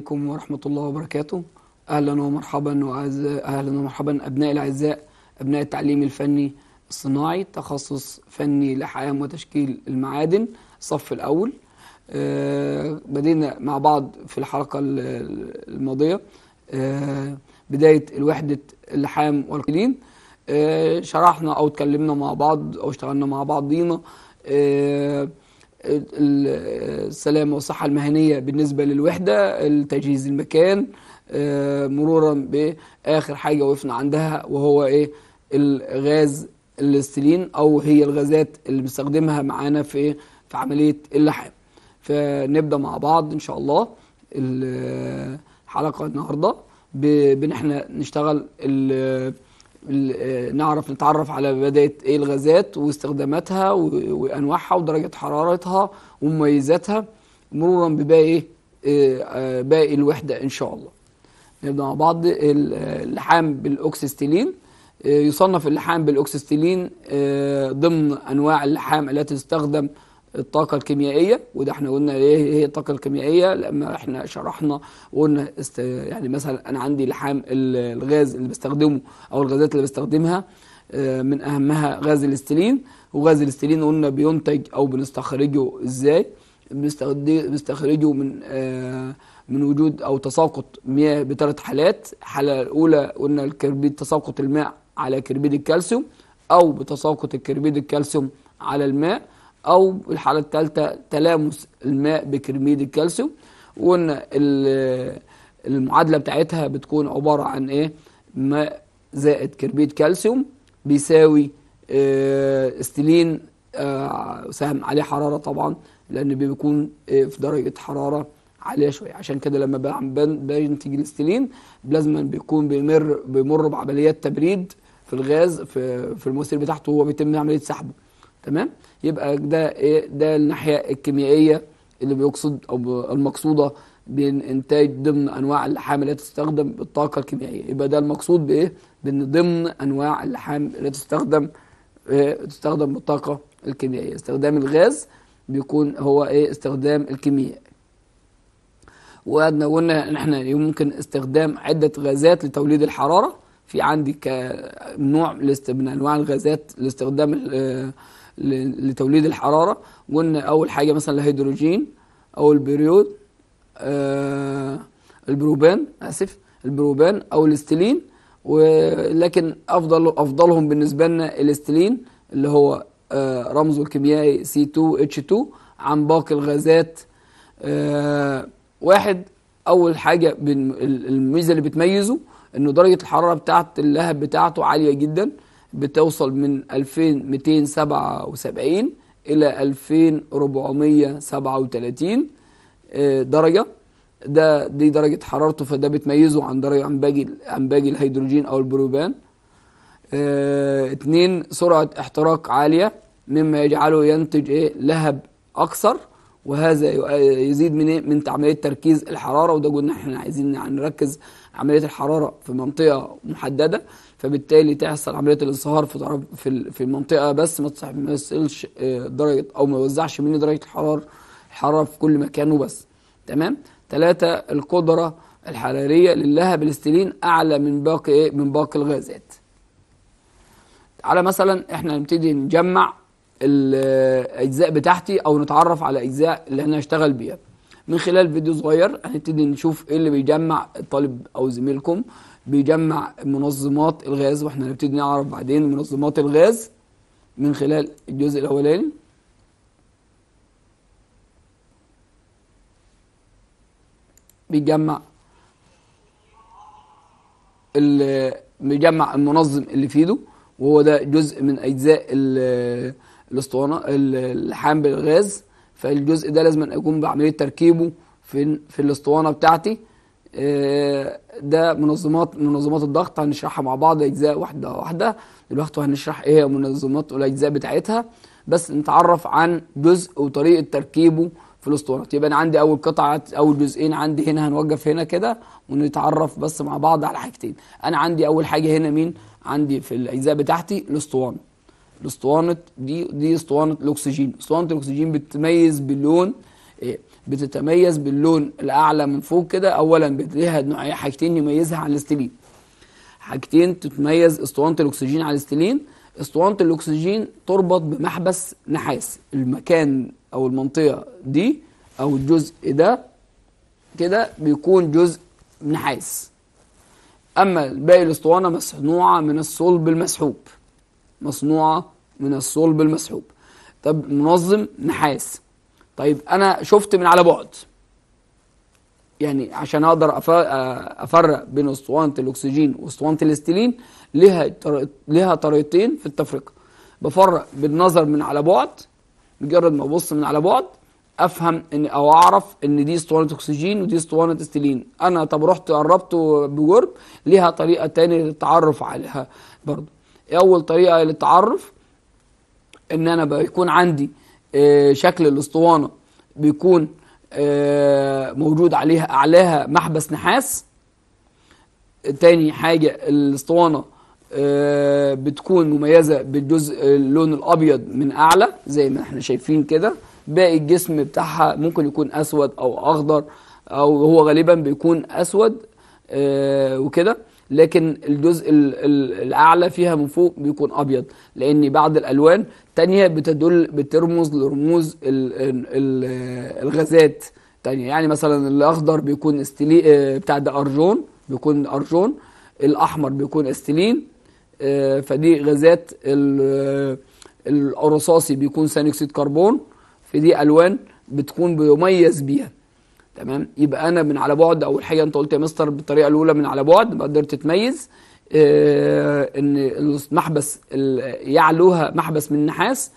عليكم ورحمة الله وبركاته أهلا ومرحبا وأعز... أهلا ومرحبا أبنائي الأعزاء أبناء التعليم الفني الصناعي تخصص فني لحام وتشكيل المعادن الصف الأول أه بدينا مع بعض في الحلقة الماضية أه بداية الوحدة اللحام والقليل أه شرحنا أو اتكلمنا مع بعض أو اشتغلنا مع بعضينا آه، السلامة والصحة المهنية بالنسبة للوحدة تجهيز المكان آه، مرورا بآخر حاجة وقفنا عندها وهو إيه الغاز الاستيلين أو هي الغازات اللي بنستخدمها معانا في في عملية اللحام فنبدأ مع بعض إن شاء الله الحلقة آه، النهاردة بإن إحنا نشتغل آه، نعرف نتعرف على بداية ايه الغازات واستخداماتها وانواعها ودرجة حرارتها ومميزاتها مرورا بباقي ايه آه، آه، باقي الوحدة ان شاء الله نبدأ مع بعض اللحام بالاوكسستيلين يصنف اللحام بالاوكسستيلين ضمن انواع اللحام التي تستخدم الطاقة الكيميائية وده احنا قلنا ايه هي الطاقة الكيميائية لما احنا شرحنا وقلنا است... يعني مثلا انا عندي لحام الغاز اللي بستخدمه او الغازات اللي بستخدمها آه، من اهمها غاز الاستلين وغاز الاستلين قلنا بينتج او بنستخرجه ازاي بنستخرجه من آه، من وجود او تساقط مياه بثلاث حالات الحاله الاولى قلنا الكربيد تساقط الماء على كربيد الكالسيوم او بتساقط الكربيد الكالسيوم على الماء أو الحالة الثالثة تلامس الماء بكرميد الكالسيوم وإن المعادلة بتاعتها بتكون عبارة عن إيه ماء زائد كربيد كالسيوم بيساوي آه، استلين آه، سهم عليه حرارة طبعا لأن بيكون آه، في درجة حرارة عالية شوية عشان كده لما بينتج الاستيلين بلازما بيكون بيمر بيمر بعمليات تبريد في الغاز في, في المواسير بتاعته وهو بيتم عملية سحبه تمام يبقى ده إيه ده الناحيه الكيميائيه اللي بيقصد او المقصوده انتاج ضمن انواع اللحام التي تستخدم بالطاقه الكيميائيه يبقى ده المقصود بايه بان ضمن انواع اللحام التي تستخدم إيه تستخدم بالطاقه الكيميائيه استخدام الغاز بيكون هو ايه استخدام الكيمياء وقعدنا قلنا ان احنا يمكن استخدام عده غازات لتوليد الحراره في عندي كنوع من انواع الغازات لاستخدام لتوليد الحرارة قلنا أول حاجة مثلا الهيدروجين أو البريود آه البروبان آسف البروبان أو الاستيلين ولكن أفضل أفضلهم بالنسبة لنا الاستيلين اللي هو آه رمزه الكيميائي C2H2 عن باقي الغازات آه واحد أول حاجة الميزة اللي بتميزه إنه درجة الحرارة بتاعت اللهب بتاعته عالية جدا بتوصل من 2277 إلى 2437 آه، درجة ده دي درجة حرارته فده بتميزه عن درجة عن باقي عن باقي الهيدروجين أو البروبان اثنين آه، سرعة احتراق عالية مما يجعله ينتج ايه لهب أكثر وهذا يزيد من ايه؟ من عمليه تركيز الحراره وده قلنا احنا عايزين نركز عمليه الحراره في منطقه محدده فبالتالي تحصل عمليه الانصهار في في المنطقه بس ما تصلش آه، درجه او ما يوزعش مني درجه الحراره الحراره في كل مكان وبس تمام ثلاثة القدره الحراريه للهب الاستلين اعلى من باقي ايه من باقي الغازات تعالى مثلا احنا نبتدي نجمع الاجزاء بتاعتي او نتعرف على اجزاء اللي احنا هنشتغل بيها من خلال فيديو صغير هنبتدي نشوف ايه اللي بيجمع الطالب او زميلكم بيجمع منظمات الغاز واحنا هنبتدي نعرف بعدين منظمات الغاز من خلال الجزء الاولاني بيجمع بيجمع المنظم اللي في ايده وهو ده جزء من اجزاء الاسطوانه اللحام بالغاز فالجزء ده لازم اقوم بعمليه تركيبه في في الاسطوانه بتاعتي آه، ده منظمات منظمات الضغط هنشرحها مع بعض اجزاء واحده واحده دلوقتي هنشرح ايه هي منظمات والاجزاء بتاعتها بس نتعرف عن جزء وطريقه تركيبه في الاسطوانه يبقى انا عندي اول قطعه اول جزئين عندي هنا هنوقف هنا كده ونتعرف بس مع بعض على حاجتين انا عندي اول حاجه هنا مين عندي في الاجزاء بتاعتي الاسطوانه الاسطوانه دي دي اسطوانه الاكسجين اسطوانه الاكسجين بتتميز باللون إيه، بتتميز باللون الاعلى من فوق كده اولا ليها حاجتين يميزها عن الاستيلين حاجتين تتميز اسطوانه الاكسجين عن الاستيلين اسطوانه الاكسجين تربط بمحبس نحاس المكان او المنطقه دي او الجزء ده كده بيكون جزء نحاس اما باقي الاسطوانه مصنوعه من الصلب المسحوب مصنوعة من الصلب المسحوب طب منظم نحاس طيب أنا شفت من على بعد يعني عشان أقدر أفرق بين اسطوانة الأكسجين واسطوانة الاستيلين لها لها طريقتين في التفرقة بفرق بالنظر من على بعد مجرد ما ابص من على بعد افهم ان او اعرف ان دي اسطوانه اكسجين ودي اسطوانه استيلين انا طب رحت قربت بجرب ليها طريقه تانية للتعرف عليها برضه اول طريقه للتعرف ان انا بيكون عندي آه، شكل الاسطوانه بيكون آه، موجود عليها اعلاها محبس نحاس تاني حاجه الاسطوانه آه، بتكون مميزه بالجزء اللون الابيض من اعلى زي ما احنا شايفين كده باقي الجسم بتاعها ممكن يكون اسود او اخضر او هو غالبا بيكون اسود وكده لكن الجزء الاعلى فيها من فوق بيكون ابيض لان بعض الالوان تانية بتدل بترمز لرموز الغازات تانية يعني مثلا الاخضر بيكون استلي آه، بتاع ده ارجون بيكون ارجون الاحمر بيكون استلين آه، فدي غازات الرصاصي آه، بيكون ثاني اكسيد كربون فدي الوان بتكون بيميز بيها تمام يبقى انا من على بعد اول حاجه انت قلت يا مستر بالطريقه الاولى من على بعد ما قدرت تتميز آه، ان المحبس يعلوها محبس من النحاس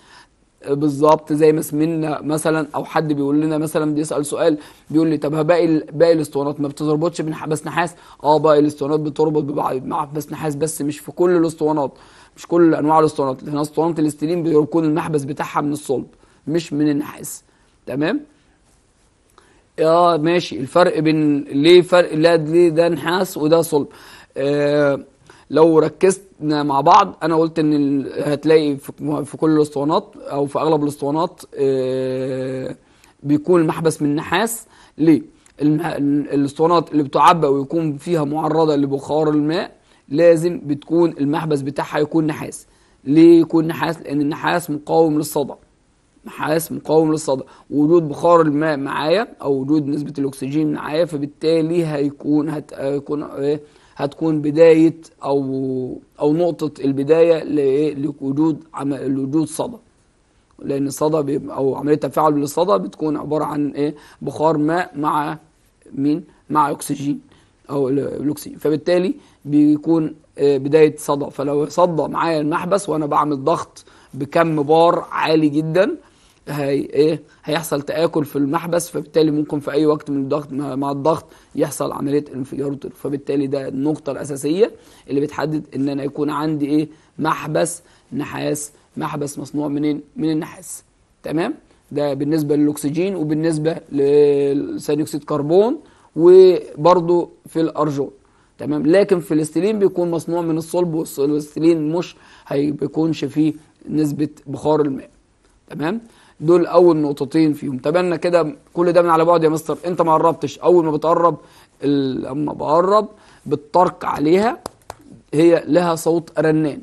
آه، بالظبط زي ما سمنا مثلا او حد بيقول لنا مثلا بيسال سؤال بيقول لي طب باقي باقي الاسطوانات ما من بمحبس نحاس اه باقي الاسطوانات بتربط بمحبس نحاس بس مش في كل الاسطوانات مش كل انواع الاسطوانات لان اسطوانه الاستيلين بيكون المحبس بتاعها من الصلب مش من النحاس تمام اه ماشي الفرق بين ليه فرق لا ليه ده نحاس وده صلب آه لو ركزنا مع بعض انا قلت ان هتلاقي في كل الاسطوانات او في اغلب الاسطوانات آه بيكون المحبس من نحاس ليه الاسطوانات اللي بتعبأ ويكون فيها معرضة لبخار الماء لازم بتكون المحبس بتاعها يكون نحاس ليه يكون نحاس لان النحاس مقاوم للصدى نحاس مقاوم للصدى وجود بخار الماء معايا او وجود نسبه الاكسجين معايا فبالتالي هيكون هتكون إيه؟ هتكون بدايه او او نقطه البدايه لوجود لوجود صدى لان الصدى او عمليه تفاعل للصدى بتكون عباره عن ايه بخار ماء مع مين مع اكسجين او الاكسجين فبالتالي بيكون إيه؟ بدايه صدى فلو صدى معايا المحبس وانا بعمل ضغط بكم بار عالي جدا هي ايه هيحصل تآكل في المحبس فبالتالي ممكن في اي وقت من الضغط مع الضغط يحصل عمليه انفجار فبالتالي ده النقطه الاساسيه اللي بتحدد ان انا يكون عندي ايه محبس نحاس محبس مصنوع منين إيه؟ من النحاس تمام ده بالنسبه للاكسجين وبالنسبه لثاني اكسيد كربون وبرضه في الارجون تمام لكن في الاستيلين بيكون مصنوع من الصلب والاستيلين مش هيكونش فيه نسبه بخار الماء تمام دول اول نقطتين فيهم تبنى كده كل ده من على بعد يا مستر انت ما قربتش اول ما بتقرب لما بقرب بالطرق عليها هي لها صوت رنان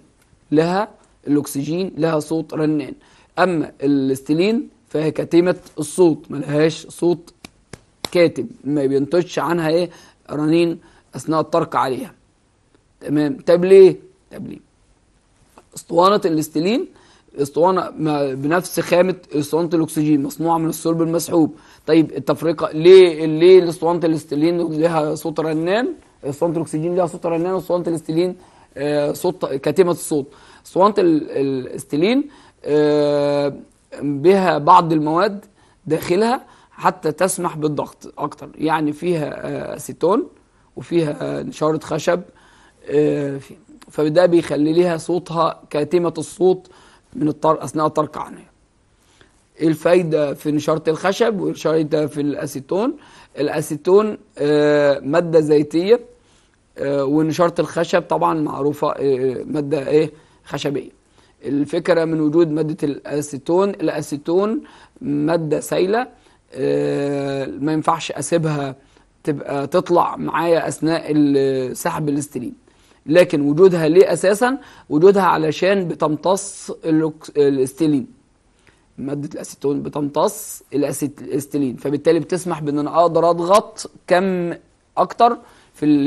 لها الاكسجين لها صوت رنان اما الاستيلين فهي كتيمه الصوت ملهاش صوت كاتم ما بينتجش عنها ايه رنين اثناء الطرق عليها تمام طب ليه طب ليه اسطوانه الاستيلين اسطوانه بنفس خامه اسطوانه الاكسجين مصنوعه من الصلب المسحوب طيب التفرقه ليه ليه اسطوانه الاستيلين لها صوت رنان اسطوانه الاكسجين لها صوت رنان واسطوانه الاستيلين آه، صوت كاتمه الصوت اسطوانه الاستيلين آه، بها بعض المواد داخلها حتى تسمح بالضغط اكتر يعني فيها آه، اسيتون وفيها نشاره خشب فده بيخلي لها صوتها كاتمه الصوت من الطرق أثناء الطرق عنها الفايدة في نشارة الخشب والفايدة في الأسيتون الأسيتون آه، مادة زيتية آه، ونشارة الخشب طبعا معروفة آه، مادة إيه خشبية الفكرة من وجود مادة الأسيتون الأسيتون مادة سائلة ما ينفعش أسيبها تبقى تطلع معايا أثناء سحب الاستليم لكن وجودها ليه أساسا وجودها علشان بتمتص الاستيلين مادة الأسيتون بتمتص الاستيلين فبالتالي بتسمح بأن أنا أقدر أضغط كم أكتر في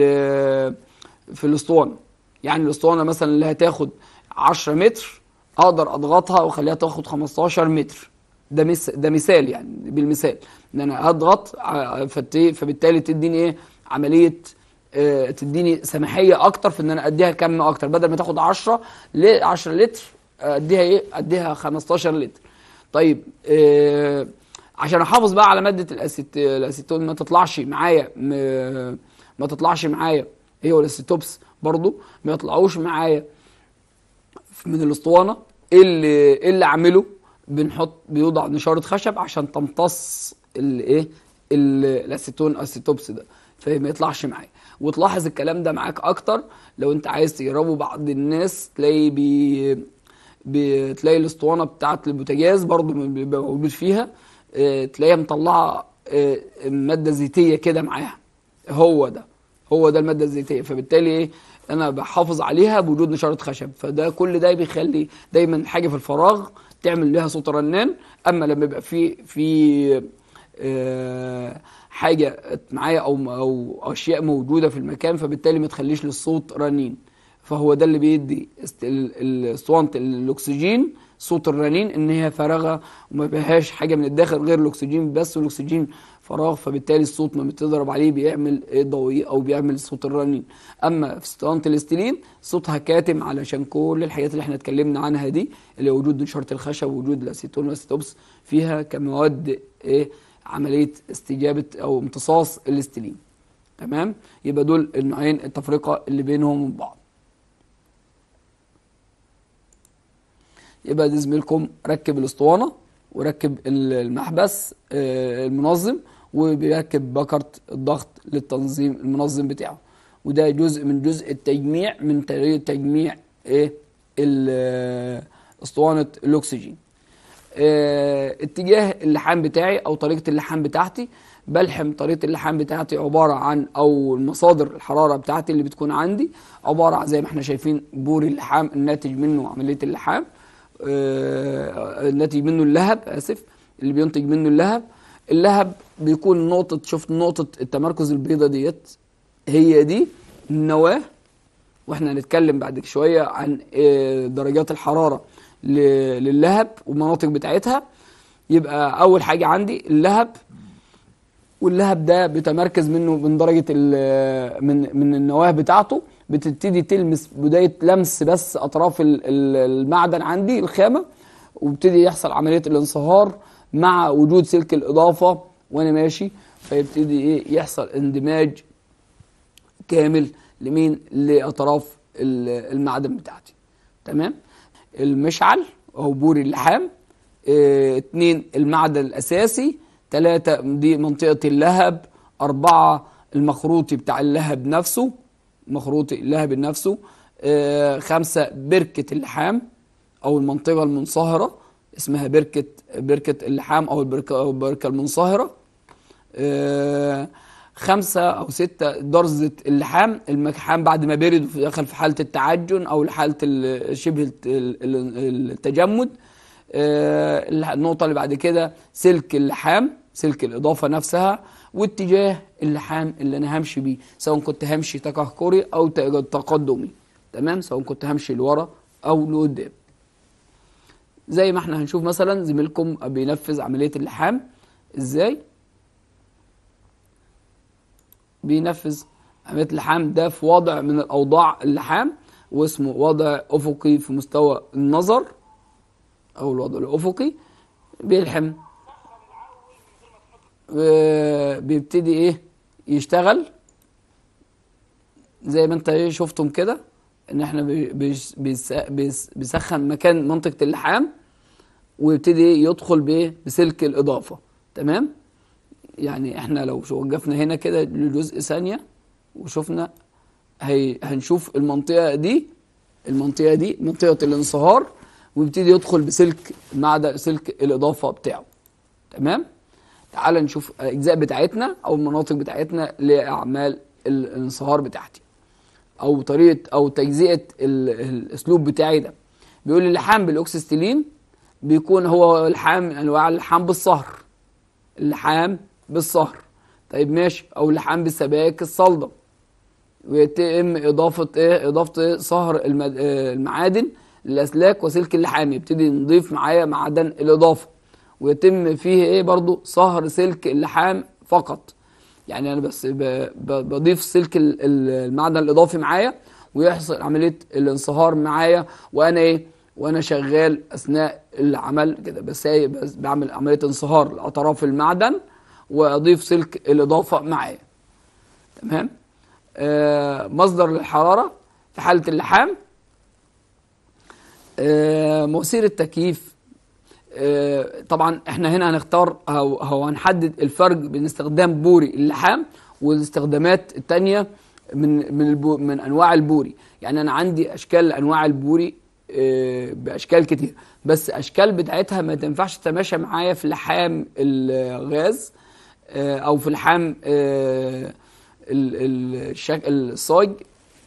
في الأسطوانة يعني الأسطوانة مثلا اللي هتاخد 10 متر أقدر أضغطها وأخليها تاخد 15 متر ده مس ده مثال يعني بالمثال ان انا اضغط فبالتالي تديني ايه عمليه آه، تديني سماحيه اكتر في ان انا اديها كم اكتر بدل ما تاخد 10 ل 10 لتر اديها ايه اديها 15 لتر طيب إيه عشان احافظ بقى على ماده الأسيت... الاسيتون ما تطلعش معايا ما, ما تطلعش معايا هي والاسيتوبس برضو ما يطلعوش معايا من الاسطوانه ايه اللي ايه اللي اعمله بنحط بيوضع نشاره خشب عشان تمتص الايه الاسيتون اسيتوبس ده فما يطلعش معايا وتلاحظ الكلام ده معاك اكتر لو انت عايز تجربه بعض الناس تلاقي بي بتلاقي الاسطوانه بتاعت البوتاجاز برضو بيبقى موجود فيها آه، تلاقيها مطلعه آه، ماده زيتيه كده معاها هو ده هو ده الماده الزيتيه فبالتالي ايه انا بحافظ عليها بوجود نشاره خشب فده كل ده بيخلي دايما حاجه في الفراغ تعمل لها صوت رنان اما لما يبقى في في آه، حاجه معايا او او اشياء موجوده في المكان فبالتالي ما تخليش للصوت رنين فهو ده اللي بيدي الاسطوانه الاكسجين صوت الرنين ان هي فراغه وما فيهاش حاجه من الداخل غير الاكسجين بس والاكسجين فراغ فبالتالي الصوت ما بتضرب عليه بيعمل إيه، ضوئي او بيعمل صوت الرنين اما في اسطوانه الاستيلين صوتها كاتم علشان كل الحاجات اللي احنا اتكلمنا عنها دي اللي وجود نشاره الخشب ووجود الاسيتون والاسيتوبس فيها كمواد ايه عملية استجابة أو امتصاص الاستليم تمام يبقى دول النوعين التفرقة اللي بينهم بعض يبقى دي زميلكم ركب الاسطوانة وركب المحبس آه، المنظم وبيركب بكرة الضغط للتنظيم المنظم بتاعه وده جزء من جزء التجميع من طريقة تجميع ايه آه، اسطوانة الاكسجين آه، اتجاه اللحام بتاعي او طريقه اللحام بتاعتي بلحم طريقه اللحام بتاعتي عباره عن او المصادر الحراره بتاعتي اللي بتكون عندي عباره عن زي ما احنا شايفين بور اللحام الناتج منه عمليه اللحام آه الناتج منه اللهب اسف اللي بينتج منه اللهب اللهب بيكون نقطه شفت نقطه التمركز البيضه ديت هي دي النواه واحنا هنتكلم بعد شويه عن آه درجات الحراره للهب والمناطق بتاعتها يبقى اول حاجه عندي اللهب واللهب ده بيتمركز منه من درجه من من النواه بتاعته بتبتدي تلمس بدايه لمس بس اطراف المعدن عندي الخامه وبتدي يحصل عمليه الانصهار مع وجود سلك الاضافه وانا ماشي فيبتدي ايه يحصل اندماج كامل لمين لاطراف المعدن بتاعتي تمام المشعل أو بور اللحام اثنين آه، المعدن الأساسي ثلاثة دي منطقة اللهب أربعة المخروطي بتاع اللهب نفسه مخروطي اللهب نفسه اه خمسة بركة اللحام أو المنطقة المنصهرة اسمها بركة بركة اللحام أو البركة, أو البركة المنصهرة اه خمسة أو ستة درزة اللحام اللحام بعد ما برد ودخل في حالة التعجن أو حالة شبه التجمد آه، النقطة اللي بعد كده سلك اللحام سلك الإضافة نفسها واتجاه اللحام اللي أنا همشي بيه سواء كنت همشي تكهكري أو تقدمي تمام سواء كنت همشي لورا أو لقدام زي ما احنا هنشوف مثلا زميلكم بينفذ عملية اللحام ازاي بينفذ عملية اللحام ده في وضع من الأوضاع اللحام واسمه وضع أفقي في مستوى النظر أو الوضع الأفقي بيلحم آه، بيبتدي إيه يشتغل زي ما انت إيه، شفتم كده ان احنا بيسخن مكان منطقة اللحام ويبتدي إيه؟ يدخل بسلك الإضافة تمام؟ يعني احنا لو وقفنا هنا كده لجزء ثانية وشفنا هي هنشوف المنطقة دي المنطقة دي منطقة الانصهار ويبتدي يدخل بسلك المعدن سلك الإضافة بتاعه تمام تعال نشوف الأجزاء بتاعتنا أو المناطق بتاعتنا لأعمال الانصهار بتاعتي أو طريقة أو تجزئة الأسلوب بتاعي ده بيقول اللحام بالأوكسستيلين بيكون هو الحام أنواع اللحام بالصهر اللحام بالصهر طيب ماشي او لحام بالسباك الصلدة ويتم اضافة ايه اضافة إيه؟ صهر المد... المعادن الاسلاك وسلك اللحام يبتدي نضيف معايا معدن الاضافة ويتم فيه ايه برضو صهر سلك اللحام فقط يعني انا بس ب... ب... بضيف سلك المعدن الاضافي معايا ويحصل عملية الانصهار معايا وانا ايه وانا شغال اثناء العمل كده بس بعمل عملية انصهار لاطراف المعدن واضيف سلك الاضافه معايا تمام آه مصدر للحراره في حاله اللحام آه مواسير التكييف آه طبعا احنا هنا هنختار او, هنحدد الفرق بين استخدام بوري اللحام والاستخدامات الثانيه من من البو من انواع البوري يعني انا عندي اشكال انواع البوري آه باشكال كتير بس اشكال بتاعتها ما تنفعش تتماشى معايا في لحام الغاز آه، او في لحام آه، الصاج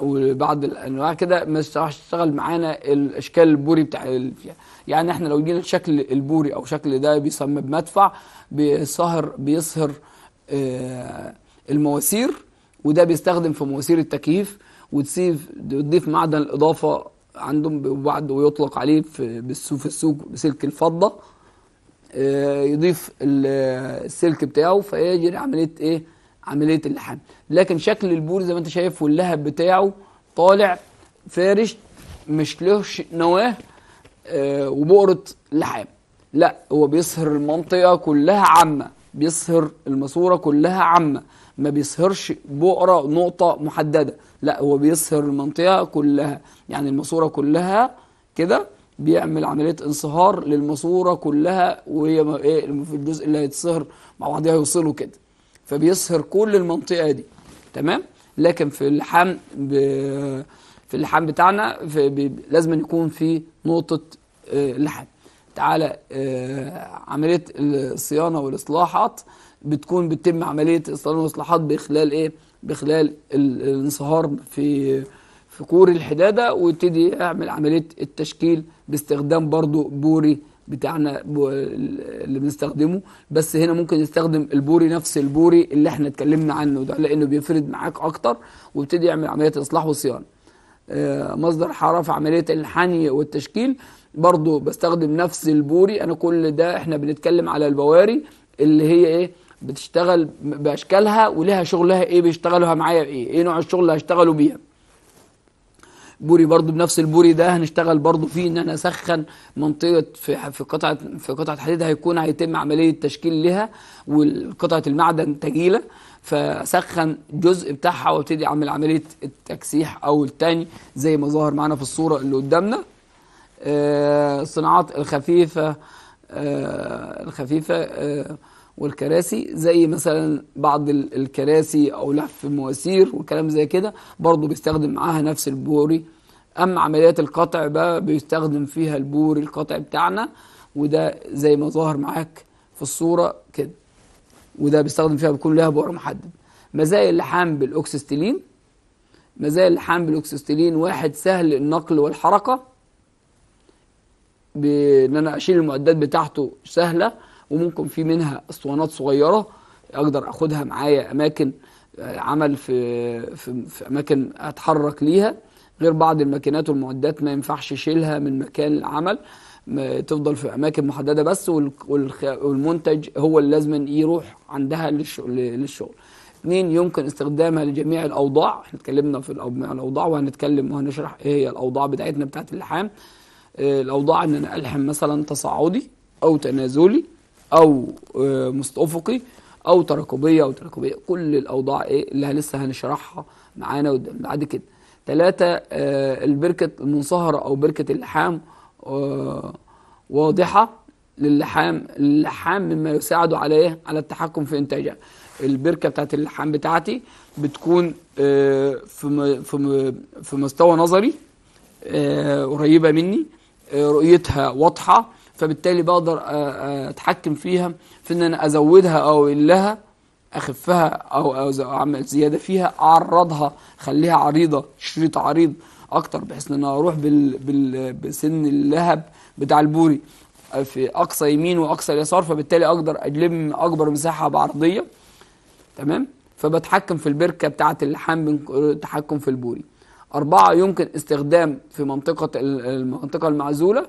وبعض الانواع كده ما تشتغل معانا الاشكال البوري بتاع الفيها يعني احنا لو جينا الشكل البوري او شكل ده بيسمى بمدفع بيصهر بيصهر آه، المواسير وده بيستخدم في مواسير التكييف وتسيف وتضيف معدن الاضافه عندهم وبعد ويطلق عليه في في السوق بسلك الفضه آه، يضيف السلك بتاعه فيجري عمليه ايه عمليه اللحام لكن شكل البول زي ما انت شايف واللهب بتاعه طالع فارش مش لهش نواه آه، وبؤره لحام لا هو بيصهر المنطقه كلها عامه بيصهر الماسوره كلها عامه ما بيصهرش بؤره نقطه محدده لا هو بيصهر المنطقه كلها يعني الماسوره كلها كده بيعمل عملية انصهار للماسوره كلها وهي ايه في الجزء اللي هيتصهر مع بعضها هيوصلوا كده فبيصهر كل المنطقة دي تمام لكن في اللحام ب... في اللحام بتاعنا في ب... لازم يكون في نقطة آه لحام تعالى آه عملية الصيانة والإصلاحات بتكون بتتم عملية الصيانة والإصلاحات بخلال إيه بخلال الانصهار في في كور الحدادة وابتدي اعمل عملية التشكيل باستخدام برضو بوري بتاعنا اللي بنستخدمه بس هنا ممكن نستخدم البوري نفس البوري اللي احنا اتكلمنا عنه ده لانه بيفرد معاك اكتر وابتدي يعمل عمليه اصلاح وصيانه آه، مصدر حراره في عمليه الحني والتشكيل برضو بستخدم نفس البوري انا كل ده احنا بنتكلم على البواري اللي هي ايه بتشتغل باشكالها ولها شغلها ايه بيشتغلوها معايا بايه ايه نوع الشغل اللي هشتغله بيها بوري برضو بنفس البوري ده هنشتغل برضو فيه ان انا اسخن منطقه في في قطعه في قطعه حديد هيكون هيتم عمليه تشكيل لها وقطعه المعدن تجيله فسخن جزء بتاعها وابتدي اعمل عمليه التكسيح او التاني زي ما ظهر معانا في الصوره اللي قدامنا آه، الصناعات الخفيفه آه، الخفيفه آه، والكراسي زي مثلا بعض الكراسي أو لف المواسير وكلام زي كده برضه بيستخدم معاها نفس البوري أما عمليات القطع بقى بيستخدم فيها البوري القطع بتاعنا وده زي ما ظاهر معاك في الصورة كده وده بيستخدم فيها بيكون لها بؤر محدد مزايا اللحام بالأوكسستيلين مزايا اللحام بالأوكسستيلين واحد سهل النقل والحركة بان انا اشيل المعدات بتاعته سهله وممكن في منها اسطوانات صغيره اقدر اخدها معايا اماكن آه، عمل في في, في اماكن اتحرك ليها غير بعض الماكينات والمعدات ما ينفعش شيلها من مكان العمل تفضل في اماكن محدده بس والمنتج هو اللي لازم يروح عندها للشغل اثنين يمكن استخدامها لجميع الاوضاع احنا اتكلمنا في الاوضاع وهنتكلم وهنشرح ايه هي الاوضاع بتاعتنا بتاعت اللحام آه، الاوضاع ان انا الحم مثلا تصاعدي او تنازلي أو آه، مستوفقي أفقي أو تراكبيه أو تراكبيه كل الأوضاع إيه اللي لسه هنشرحها معانا بعد كده ثلاثة آه، البركة المنصهرة أو بركة اللحام آه، واضحة للحام اللحام مما يساعد عليه على التحكم في إنتاجها البركة بتاعت اللحام بتاعتي بتكون في في مستوى نظري قريبة مني رؤيتها واضحة فبالتالي بقدر اتحكم فيها في ان انا ازودها او اقلها اخفها او اعمل زياده فيها اعرضها خليها عريضه شريط عريض اكتر بحيث ان انا اروح بال بال بسن اللهب بتاع البوري في اقصى يمين واقصى اليسار فبالتالي اقدر اجلب اكبر مساحه بعرضيه تمام فبتحكم في البركه بتاعه اللحام تحكم في البوري أربعة يمكن استخدام في منطقة المنطقة المعزولة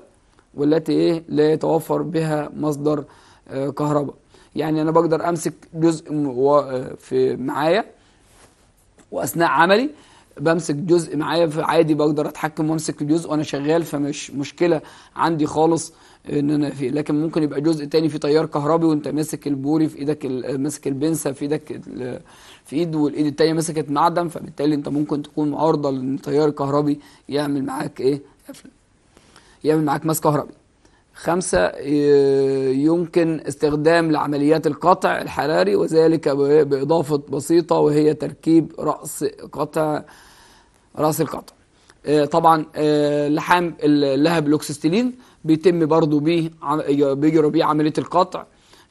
والتي ايه لا يتوفر بها مصدر آه، كهرباء يعني انا بقدر امسك جزء آه، في معايا واثناء عملي بمسك جزء معايا عادي بقدر اتحكم وامسك الجزء وانا شغال فمش مشكله عندي خالص ان انا فيه لكن ممكن يبقى جزء تاني في تيار كهربي وانت ماسك البوري في ايدك آه، ماسك البنسه في ايدك في ايد والايد التانيه مسكت معدن فبالتالي انت ممكن تكون معرضه لان التيار الكهربي يعمل معاك ايه قفله يعمل معاك ماس كهربي خمسة يمكن استخدام لعمليات القطع الحراري وذلك بإضافة بسيطة وهي تركيب رأس قطع رأس القطع آه، طبعا آه، لحام اللهب لوكسستيلين بيتم برضو بيه بيجرى بيه عملية القطع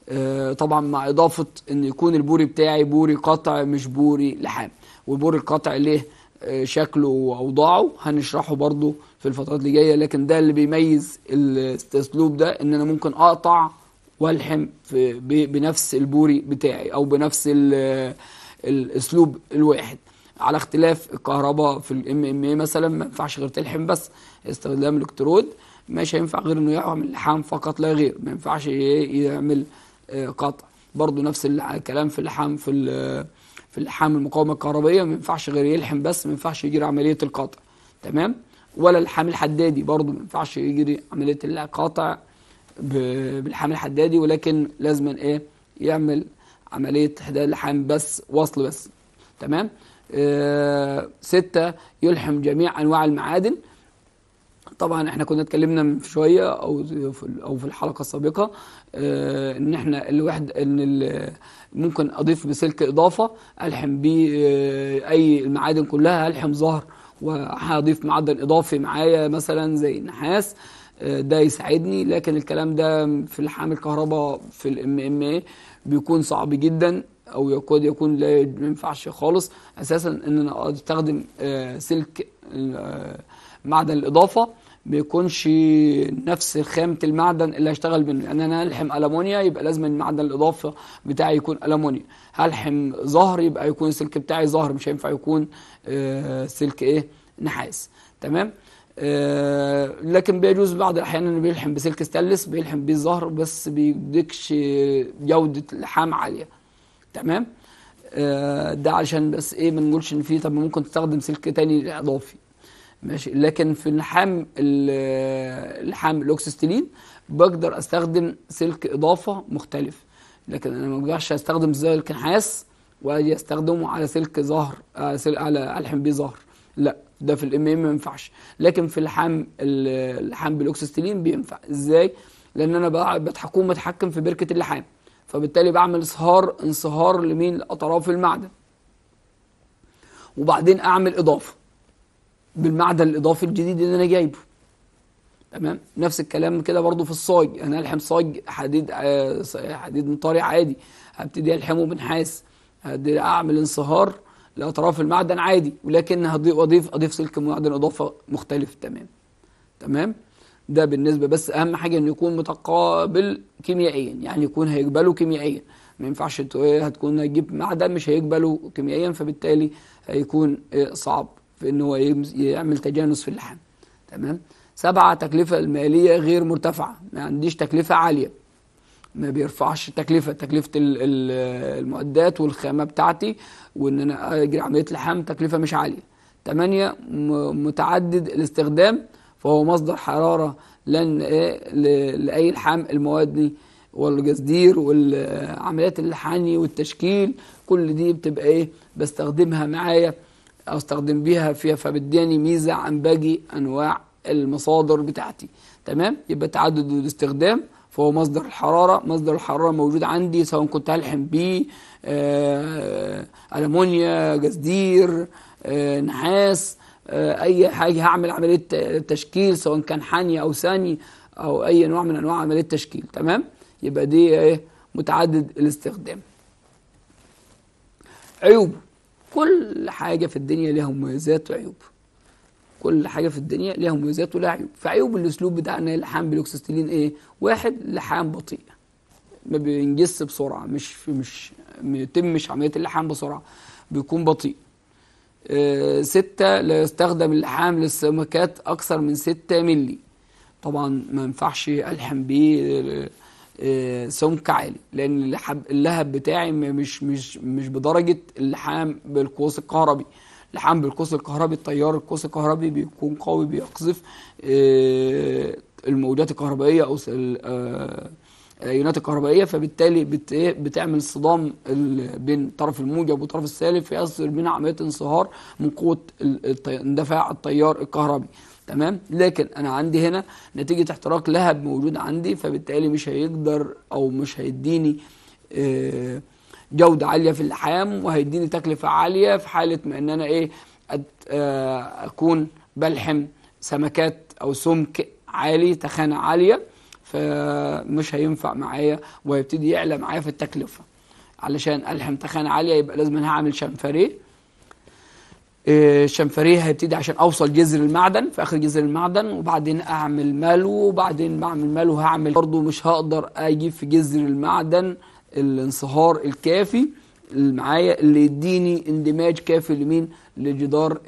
آه، طبعا مع إضافة إن يكون البوري بتاعي بوري قطع مش بوري لحام وبوري القطع ليه شكله واوضاعه هنشرحه برضو في الفترات اللي جايه لكن ده اللي بيميز الاسلوب ده ان انا ممكن اقطع والحم بنفس البوري بتاعي او بنفس الاسلوب الواحد على اختلاف الكهرباء في الام ام اي مثلا ما ينفعش غير تلحم بس استخدام الكترود مش هينفع غير انه يعمل لحام فقط لا غير ما ينفعش يعمل آه، قطع برضو نفس الكلام في اللحام في في اللحام المقاومة الكهربائية ما ينفعش غير يلحم بس ما ينفعش يجري عملية القطع تمام ولا اللحام الحدادي برضه ما ينفعش يجري عملية القطع باللحام الحدادي ولكن لازم ايه يعمل عملية حداد لحام بس وصل بس تمام آه ستة يلحم جميع أنواع المعادن طبعا احنا كنا اتكلمنا من شويه او في او في الحلقه السابقه آه ان احنا الوحده ان ممكن أضيف بسلك إضافة ألحم بيه آه، أي المعادن كلها ألحم ظهر وهضيف معدن إضافي معايا مثلا زي النحاس آه، ده يساعدني لكن الكلام ده في لحام الكهرباء في الام ام اي بيكون صعب جدا او يكاد يكون لا ينفعش خالص اساسا ان انا استخدم آه، سلك معدن الاضافه بيكونش نفس خامه المعدن اللي هشتغل منه يعني انا هلحم المونيا يبقى لازم المعدن الاضافه بتاعي يكون المونيا هلحم ظهر يبقى يكون السلك بتاعي ظهر مش هينفع يكون آه، سلك ايه نحاس تمام آه، لكن بيجوز بعض الاحيان انه بيلحم بسلك ستانلس بيلحم بيه الزهر بس بيديكش جوده لحام عاليه تمام آه، ده علشان بس ايه ما نقولش ان في طب ممكن تستخدم سلك تاني اضافي ماشي لكن في اللحام اللحام الاوكسستيلين بقدر استخدم سلك اضافه مختلف لكن انا ما بقدرش استخدم سلك نحاس واجي استخدمه على سلك ظهر آه، على الحم بيه ظهر لا ده في الام ام إيه ما ينفعش لكن في اللحام اللحام بالاوكسستيلين بينفع ازاي لان انا بتحكم متحكم في بركه اللحام فبالتالي بعمل اصهار انصهار لمين لاطراف المعدن وبعدين اعمل اضافه بالمعدن الاضافي الجديد اللي انا جايبه تمام نفس الكلام كده برضو في الصاج انا الحم صاج حديد آه، حديد مطري عادي هبتدي الحمه بنحاس اعمل انصهار لاطراف المعدن عادي ولكن هضيف اضيف اضيف سلك معدن اضافه مختلف تمام تمام ده بالنسبه بس اهم حاجه انه يكون متقابل كيميائيا يعني يكون هيقبله كيميائيا ما ينفعش هتكون هتجيب معدن مش هيقبله كيميائيا فبالتالي هيكون آه، صعب في ان هو يعمل تجانس في اللحم تمام سبعة تكلفة المالية غير مرتفعة ما عنديش تكلفة عالية ما بيرفعش التكلفة تكلفة المعدات والخامة بتاعتي وان انا اجري عملية لحم تكلفة مش عالية تمانية متعدد الاستخدام فهو مصدر حرارة لن آه، لأي لحم المواد دي والجزدير والعمليات الحني والتشكيل كل دي بتبقى ايه بستخدمها معايا أستخدم بيها فيها فبتديني ميزة عن باقي أنواع المصادر بتاعتي تمام يبقى تعدد الاستخدام فهو مصدر الحرارة مصدر الحرارة موجود عندي سواء كنت هلحم بيه آه، ألمونيا جزدير آه، نحاس آه، أي حاجة هعمل عملية تشكيل سواء كان حاني أو ثاني أو أي نوع من أنواع عملية تشكيل تمام يبقى دي إيه؟ متعدد الاستخدام عيوب كل حاجة في الدنيا لها مميزات وعيوب كل حاجة في الدنيا لها مميزات ولها عيوب فعيوب الأسلوب بتاعنا اللحام بالأكسستيلين إيه واحد لحام بطيء ما بينجس بسرعة مش مش ما يتمش عملية اللحام بسرعة بيكون بطيء آه ستة لا يستخدم اللحام للسمكات أكثر من ستة ملي طبعا ما ينفعش ألحم بيه آه، سمك آه، عالي لان اللهب بتاعي مش مش مش بدرجه اللحام بالقوس الكهربي اللحام بالقوس الكهربي التيار القوس الكهربي بيكون قوي بيقذف آه، الموجات الكهربائيه او آه، الايونات الكهربائيه فبالتالي إيه، بتعمل صدام بين طرف الموجب وطرف السالب فيصدر بين عمليه انصهار من قوه اندفاع التيار الكهربي تمام لكن انا عندي هنا نتيجه احتراق لهب موجود عندي فبالتالي مش هيقدر او مش هيديني آه، جوده عاليه في اللحام وهيديني تكلفه عاليه في حاله ما ان انا ايه آه، اكون بلحم سمكات او سمك عالي تخانه عاليه فمش هينفع معايا وهيبتدي يعلى معايا في التكلفه علشان الحم تخانه عاليه يبقى لازم هعمل شنفريه إيه، شنفريه هيبتدي عشان اوصل جذر المعدن في اخر جذر المعدن وبعدين اعمل ملو وبعدين بعمل ملو هعمل برضه مش هقدر اجيب في جذر المعدن الانصهار الكافي اللي معايا اللي يديني اندماج كافي لمين لجدار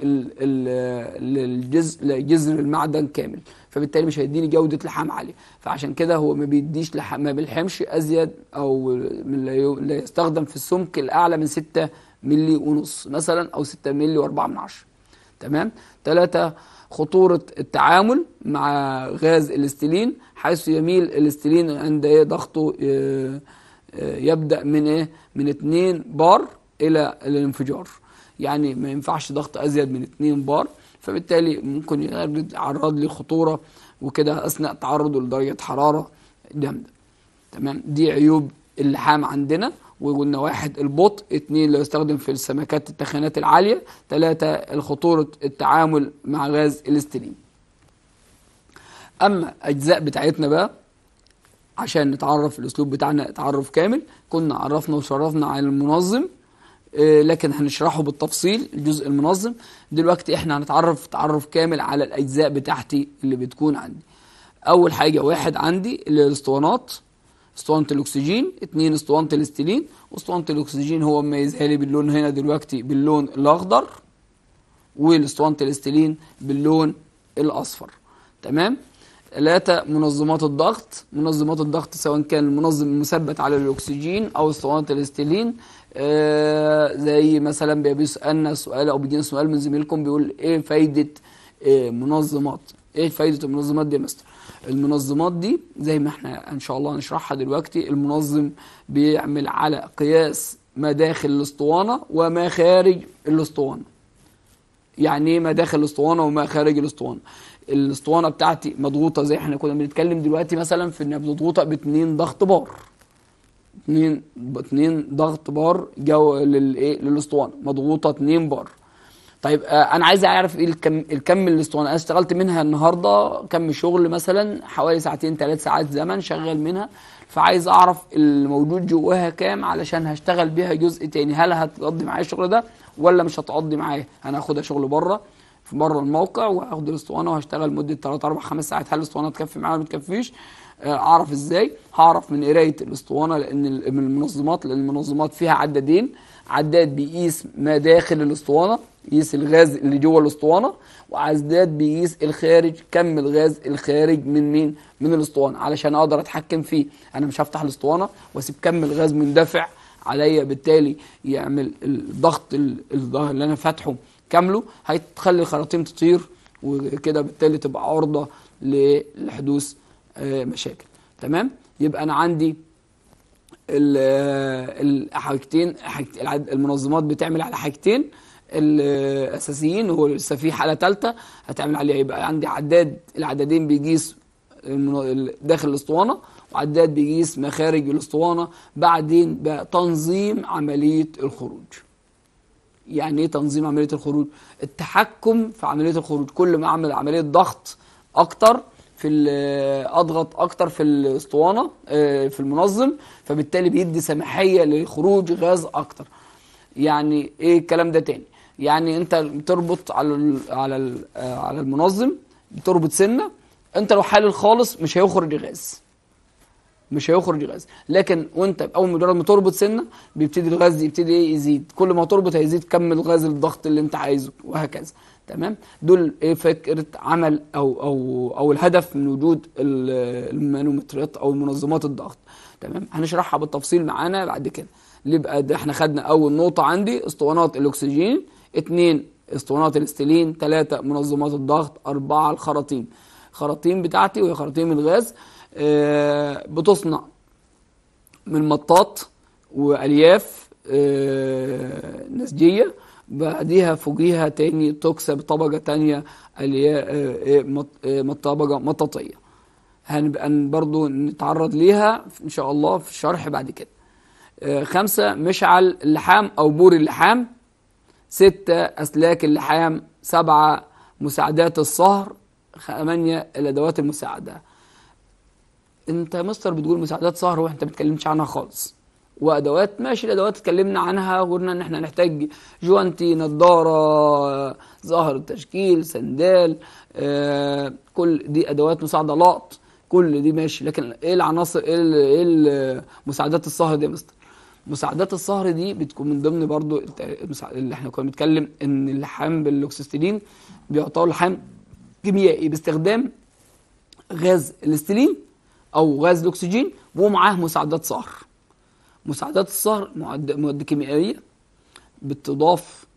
الجزء جذر المعدن كامل فبالتالي مش هيديني جوده لحام عاليه فعشان كده هو ما بيديش لحام ما بيلحمش ازيد او لا يستخدم في السمك الاعلى من 6 ملي ونص مثلا او 6 ملي و4 من عشرة تمام ثلاثة خطورة التعامل مع غاز الاستيلين حيث يميل الاستيلين عند ايه ضغطه آه، آه، يبدأ من ايه من 2 بار الى الانفجار يعني ما ينفعش ضغط ازيد من 2 بار فبالتالي ممكن يعرض لخطورة وكده اثناء تعرضه لدرجة حرارة جامدة تمام دي عيوب اللحام عندنا وقلنا واحد البطء اثنين لو يستخدم في السمكات التخانات العالية ثلاثة الخطورة التعامل مع غاز الاستريم أما أجزاء بتاعتنا بقى عشان نتعرف الأسلوب بتاعنا تعرف كامل كنا عرفنا وشرفنا على المنظم آه، لكن هنشرحه بالتفصيل الجزء المنظم دلوقتي احنا هنتعرف تعرف كامل على الأجزاء بتاعتي اللي بتكون عندي أول حاجة واحد عندي الاسطوانات اسطوانة الاكسجين اثنين اسطوانة الاستيلين واسطوانة الاكسجين هو مميزها لي باللون هنا دلوقتي باللون الاخضر والاسطوانة الاستيلين باللون الاصفر تمام ثلاثة منظمات الضغط منظمات الضغط سواء كان المنظم المثبت على الأكسجين أو اسطوانة الاستيلين آه زي مثلا بيسألنا سؤال أو بيدينا سؤال من زميلكم بيقول إيه فايدة آه منظمات ايه فايدة المنظمات دي يا مستر المنظمات دي زي ما احنا ان شاء الله هنشرحها دلوقتي المنظم بيعمل على قياس ما داخل الاسطوانة وما خارج الاسطوانة يعني ايه ما داخل الاسطوانة وما خارج الاسطوانة الاسطوانة بتاعتي مضغوطة زي احنا كنا بنتكلم دلوقتي مثلا في انها مضغوطة باتنين ضغط بار اثنين اتنين ضغط بار جو للايه للاسطوانة مضغوطة اثنين بار طيب آه، انا عايز اعرف ايه الكم الكم الاسطوانه انا اشتغلت منها النهارده كم شغل مثلا حوالي ساعتين ثلاث ساعات زمن شغال منها فعايز اعرف الموجود جواها كام علشان هشتغل بيها جزء تاني هل هتقضي معايا الشغل ده ولا مش هتقضي معايا انا هاخدها شغل بره في بره الموقع واخد الاسطوانه وهشتغل مده 3 4 5 ساعات هل الاسطوانه تكفي معايا ولا ما تكفيش آه، اعرف ازاي هعرف من قرايه الاسطوانه لان من المنظمات لان المنظمات فيها عدادين عداد بيقيس ما داخل الاسطوانه يقيس الغاز اللي جوه الاسطوانه وعزداد بيقيس الخارج كم الغاز الخارج من مين من الاسطوانه علشان اقدر اتحكم فيه انا مش هفتح الاسطوانه واسيب كم الغاز مندفع عليا بالتالي يعمل الضغط اللي انا فاتحه كامله هتخلي الخراطيم تطير وكده بالتالي تبقى عرضه لحدوث آه، مشاكل تمام يبقى انا عندي الحاجتين المنظمات بتعمل على حاجتين الاساسيين هو لسه في حاله ثالثه هتعمل عليها يبقى عندي عداد العدادين بيقيس داخل الاسطوانه وعداد بيقيس مخارج الاسطوانه بعدين بقى تنظيم عمليه الخروج يعني ايه تنظيم عمليه الخروج التحكم في عمليه الخروج كل ما اعمل عمليه ضغط اكتر في اضغط اكتر في الاسطوانه آه، في المنظم فبالتالي بيدي سماحيه لخروج غاز اكتر يعني ايه الكلام ده تاني يعني انت بتربط على الـ على الـ على المنظم بتربط سنه انت لو حالل خالص مش هيخرج غاز مش هيخرج غاز لكن وانت اول مجرد ما تربط سنه بيبتدي الغاز يبتدي ايه يزيد كل ما تربط هيزيد كم الغاز الضغط اللي انت عايزه وهكذا تمام دول ايه فكره عمل او او او الهدف من وجود المانومترات او منظمات الضغط تمام هنشرحها بالتفصيل معانا بعد كده يبقى احنا خدنا اول نقطه عندي اسطوانات الاكسجين اثنين اسطوانات الاستيلين ثلاثة منظمات الضغط أربعة الخراطيم خراطيم بتاعتي وهي خراطيم الغاز آه، بتصنع من مطاط والياف آه، نسجيه بعديها فوقيها تاني تكسب طبقة تانية آه، طبقة مطاطية هنبقى برضو نتعرض ليها إن شاء الله في الشرح بعد كده خمسة مشعل اللحام أو بور اللحام ستة أسلاك اللحام سبعة مساعدات الصهر ثمانية الأدوات المساعدة أنت مستر بتقول مساعدات صهر وأنت ما تكلمتش عنها خالص وادوات ماشي الادوات اتكلمنا عنها وقلنا ان احنا نحتاج جوانتي نضاره ظهر تشكيل سندال آه، كل دي ادوات مساعده لقط كل دي ماشي لكن ايه العناصر ايه, إيه مساعدات الصهر دي يا مستر مساعدات السهر دي بتكون من ضمن برضو اللي احنا كنا بنتكلم ان اللحام بالاوكسستيلين بيعطوا لحام كيميائي باستخدام غاز الاستيلين او غاز الاكسجين ومعاه مساعدات سهر مساعدات السهر مواد كيميائيه بتضاف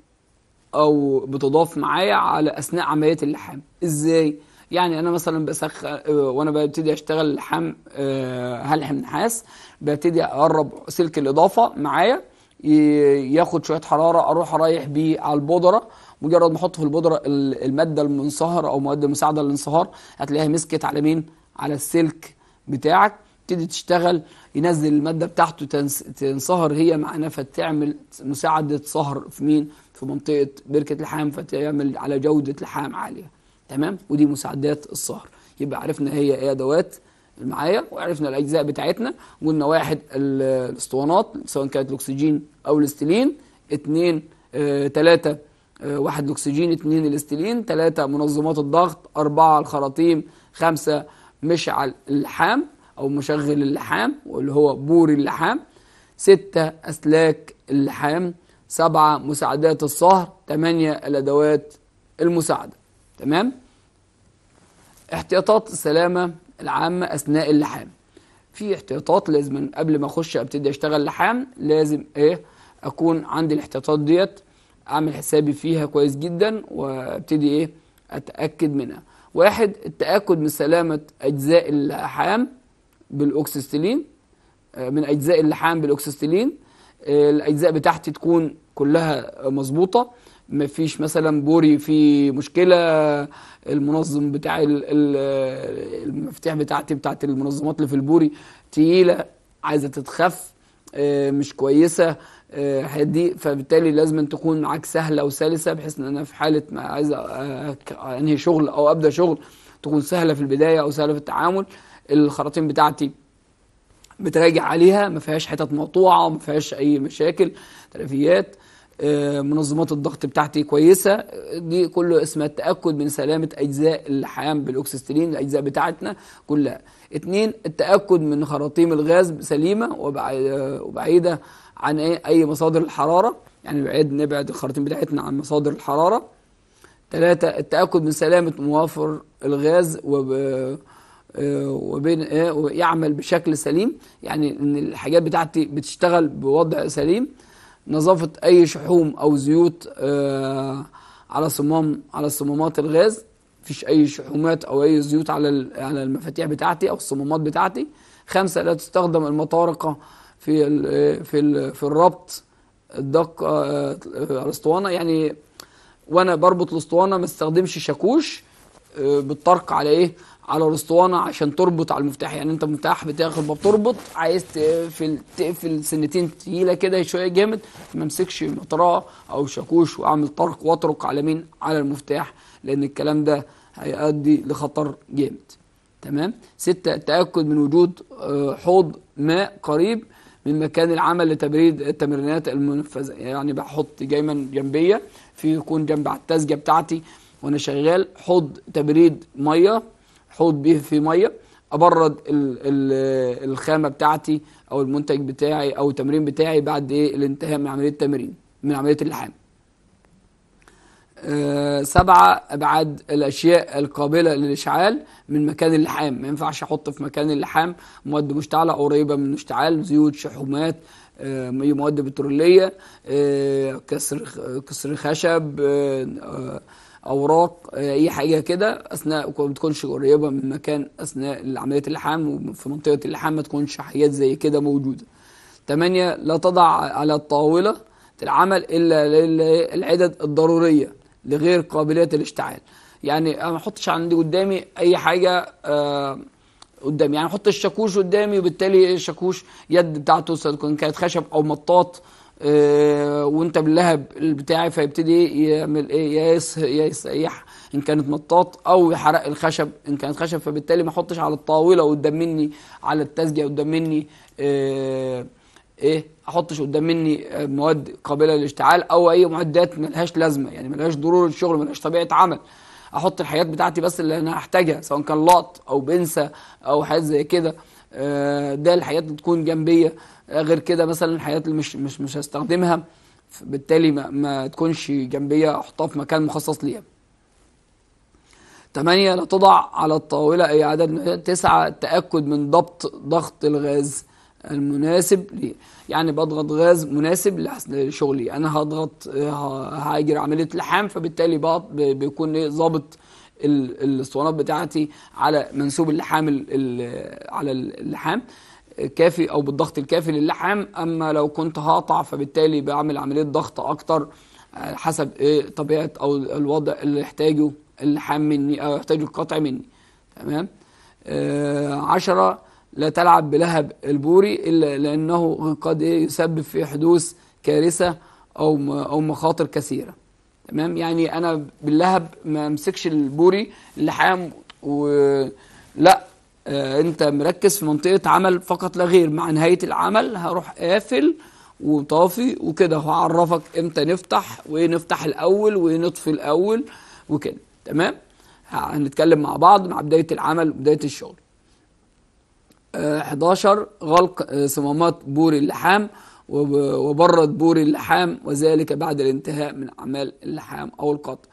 او بتضاف معايا على اثناء عمليه اللحام ازاي يعني انا مثلا بسخن آه، وانا ببتدي اشتغل لحام آه، هلحم نحاس ببتدي اقرب سلك الاضافه معايا ياخد شويه حراره اروح رايح بيه على البودره مجرد ما احط في البودره الماده المنصهره او مواد مساعده للانصهار هتلاقيها مسكت على مين على السلك بتاعك تبتدي تشتغل ينزل الماده بتاعته تنصهر هي معنا فتعمل مساعده صهر في مين في منطقه بركه لحام فتعمل على جوده لحام عاليه تمام ودي مساعدات الصهر يبقى عرفنا هي ايه ادوات معايا وعرفنا الاجزاء بتاعتنا قلنا واحد الاسطوانات سواء كانت الاكسجين او الاستيلين اثنين ثلاثة آه، آه، واحد الاكسجين اثنين الاستيلين ثلاثة منظمات الضغط أربعة الخراطيم خمسة مشعل اللحام أو مشغل اللحام واللي هو بور اللحام ستة أسلاك اللحام سبعة مساعدات الصهر ثمانية الأدوات المساعدة تمام احتياطات السلامة العامة أثناء اللحام في احتياطات لازم قبل ما أخش أبتدي أشتغل لحام لازم إيه أكون عندي الاحتياطات ديت أعمل حسابي فيها كويس جدا وأبتدي إيه أتأكد منها واحد التأكد من سلامة أجزاء اللحام بالأوكسستيلين آه، من أجزاء اللحام بالأوكسستيلين آه، الأجزاء بتاعتي تكون كلها مظبوطة ما فيش مثلا بوري في مشكله المنظم بتاع المفاتيح بتاعتي بتاعت المنظمات اللي في البوري تقيله عايزه تتخف آه، مش كويسه هدي آه، فبالتالي لازم تكون معاك سهله وسلسه بحيث ان انا في حاله ما عايز انهي شغل او ابدا شغل تكون سهله في البدايه او سهله في التعامل الخراطيم بتاعتي بتراجع عليها ما فيهاش حتت مقطوعه ما فيهاش اي مشاكل تلفيات آه، منظمات الضغط بتاعتي كويسة دي كله اسمها التأكد من سلامة أجزاء اللحام بالأكسسترين الأجزاء بتاعتنا كلها اتنين التأكد من خراطيم الغاز سليمة آه، وبعيدة عن أي مصادر الحرارة يعني بعيد نبعد الخراطيم بتاعتنا عن مصادر الحرارة ثلاثة التأكد من سلامة موافر الغاز وب... آه، وبين يعمل بشكل سليم يعني ان الحاجات بتاعتي بتشتغل بوضع سليم نظافة أي شحوم أو زيوت آه، على صمام على صمامات الغاز مفيش أي شحومات أو أي زيوت على على المفاتيح بتاعتي أو الصمامات بتاعتي خمسة لا تستخدم المطارقة في الـ في الـ في الربط الدقة آه، الأسطوانة يعني وأنا بربط الأسطوانة ما استخدمش شاكوش آه، بالطرق على ايه على الاسطوانه عشان تربط على المفتاح يعني انت مفتاح بتاخد ما بتربط عايز تقفل تقفل سنتين تقيله كده شويه جامد ما امسكش مطرقه او شاكوش واعمل طرق واترك على مين على المفتاح لان الكلام ده هيؤدي لخطر جامد تمام ستة التأكد من وجود آه، حوض ماء قريب من مكان العمل لتبريد التمرينات المنفذة يعني بحط دايما جنبية في يكون جنب على التزجة بتاعتي وانا شغال حوض تبريد ميه حوض بيه في ميه ابرد الـ الـ الخامه بتاعتي او المنتج بتاعي او التمرين بتاعي بعد ايه الانتهاء من عمليه التمرين من عمليه اللحام آه، سبعة أبعاد الأشياء القابلة للإشعال من مكان اللحام ما ينفعش أحط في مكان اللحام مواد مشتعلة قريبة من الاشتعال زيوت شحومات آه، مواد بترولية آه، كسر كسر خشب اوراق آه، اي حاجه كده اثناء ما تكونش قريبه من مكان اثناء عمليه اللحام وفي منطقه اللحام ما تكونش حاجات زي كده موجوده ثمانية لا تضع على الطاولة العمل إلا العدد الضرورية لغير قابلية الاشتعال يعني أنا ما أحطش عندي قدامي أي حاجة آه قدامي يعني أحط الشاكوش قدامي وبالتالي الشاكوش يد بتاعته سواء كانت خشب أو مطاط آه، وانت باللهب بتاعي فيبتدي يعمل ايه يسيح ان كانت مطاط او يحرق الخشب ان كانت خشب فبالتالي ما احطش على الطاوله قدام مني على التسجيه قدام مني آه، ايه احطش قدام مني آه، مواد قابله للاشتعال او اي معدات ملهاش لازمه يعني ملهاش ضروره الشغل ملهاش طبيعه عمل احط الحاجات بتاعتي بس اللي انا هحتاجها سواء كان لقط او بنسه او حاجه زي كده آه، ده الحاجات اللي بتكون جنبيه آه، غير كده مثلا الحاجات اللي مش مش مش هستخدمها بالتالي ما, ما تكونش جنبيه احطها في مكان مخصص ليها ثمانية لا تضع على الطاولة أي عدد تسعة التأكد من ضبط ضغط الغاز المناسب لي يعني بضغط غاز مناسب لشغلي أنا هضغط هاجر عملية لحام فبالتالي بيكون إيه، ظابط الاسطوانات بتاعتي على منسوب اللحام على اللحام كافي او بالضغط الكافي للحام اما لو كنت هقطع فبالتالي بعمل عمليه ضغط اكتر آه، حسب ايه طبيعه او الوضع اللي يحتاجه اللحام مني او يحتاجه القطع مني تمام آه، عشرة لا تلعب بلهب البوري إلا لأنه قد يسبب في حدوث كارثة أو أو مخاطر كثيرة تمام يعني انا باللهب ما امسكش البوري اللحام و لا آه انت مركز في منطقه عمل فقط لا غير مع نهايه العمل هروح قافل وطافي وكده هعرفك امتى نفتح وايه نفتح الاول وايه نطفي الاول وكده تمام هنتكلم مع بعض مع بدايه العمل وبدايه الشغل آه 11 غلق آه صمامات بوري اللحام وبرد بور اللحام وذلك بعد الانتهاء من أعمال اللحام أو القطع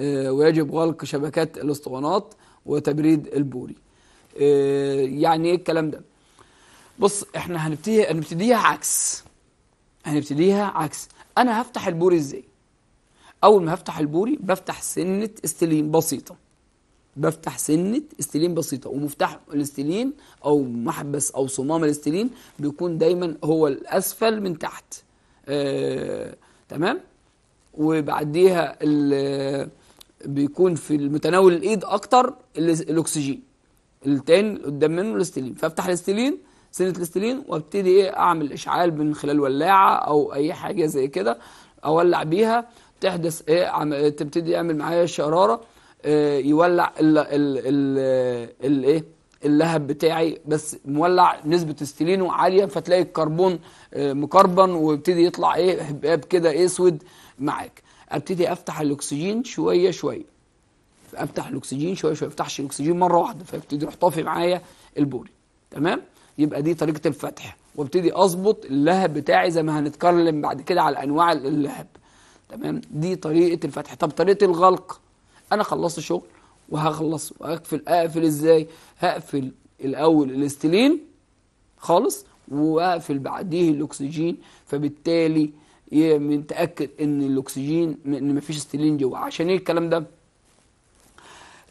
آه، ويجب غلق شبكات الاسطوانات وتبريد البوري آه، يعني ايه الكلام ده بص احنا هنبتدي هنبتديها عكس هنبتديها عكس انا هفتح البوري ازاي اول ما هفتح البوري بفتح سنه استلين بسيطه بفتح سنة استلين بسيطة ومفتاح الاستلين أو محبس أو صمام الاستلين بيكون دايما هو الأسفل من تحت آه، تمام وبعديها بيكون في المتناول الإيد أكتر الأكسجين التاني قدام منه الاستلين فافتح الاستلين سنة الاستلين وابتدي ايه اعمل اشعال من خلال ولاعة او اي حاجة زي كده اولع بيها تحدث ايه عم... تبتدي يعمل معايا شرارة آه، يولع الايه اللهب بتاعي بس مولع نسبة استلينه عالية فتلاقي الكربون آه، مكربن ويبتدي يطلع ايه باب كده اسود معاك ابتدي افتح الاكسجين شوية شوية افتح الاكسجين شوية شوية افتحش الاكسجين مرة واحدة فيبتدي يروح طافي معايا البوري تمام يبقى دي طريقة الفتح وابتدي اظبط اللهب بتاعي زي ما هنتكلم بعد كده على انواع اللهب تمام دي طريقة الفتح طب طريقة الغلق انا خلصت شغل وهخلص واقفل اقفل ازاي هقفل الاول الاستيلين خالص واقفل بعديه الاكسجين فبالتالي متاكد ان الاكسجين ان مفيش استيلين جوه عشان ايه الكلام ده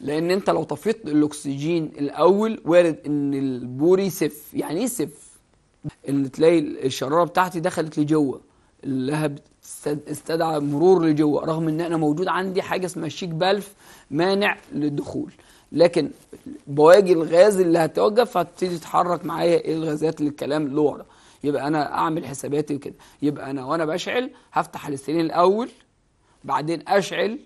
لان انت لو طفيت الاكسجين الاول وارد ان البوري سف يعني ايه سف ان تلاقي الشراره بتاعتي دخلت لجوه اللهب استدعى مرور لجوه رغم ان انا موجود عندي حاجه اسمها الشيك بالف مانع للدخول لكن بواجي الغاز اللي هتوقف هتبتدي تتحرك معايا إيه الغازات للكلام لورا يبقى انا اعمل حساباتي وكده يبقى انا وانا بشعل هفتح السنين الاول بعدين اشعل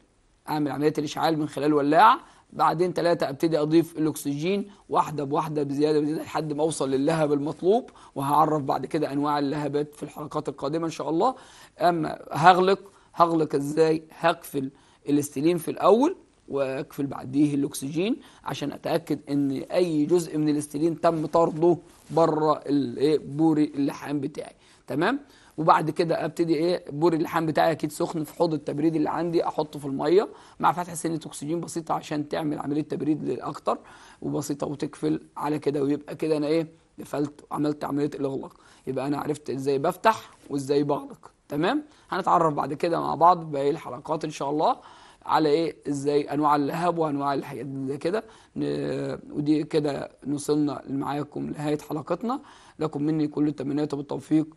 اعمل عمليه الاشعال من خلال ولاعه بعدين ثلاثة ابتدي اضيف الاكسجين واحدة بواحدة بزيادة بزيادة لحد ما اوصل للهب المطلوب وهعرف بعد كده انواع اللهبات في الحلقات القادمة ان شاء الله اما هغلق هغلق ازاي هقفل الاستيلين في الاول واقفل بعديه الاكسجين عشان اتاكد ان اي جزء من الاستيلين تم طرده بره البوري اللحام بتاعي تمام وبعد كده ابتدي ايه بور اللحام بتاعي اكيد سخن في حوض التبريد اللي عندي احطه في الميه مع فتح سنه اكسجين بسيطه عشان تعمل عمليه تبريد للاكتر وبسيطه وتقفل على كده ويبقى كده انا ايه قفلت وعملت عمليه الاغلاق يبقى انا عرفت ازاي بفتح وازاي بغلق تمام هنتعرف بعد كده مع بعض باقي الحلقات ان شاء الله على ايه ازاي انواع اللهب وانواع الحاجات دي كده ودي كده وصلنا معاكم لنهايه حلقتنا لكم مني كل التمنيات وبالتوفيق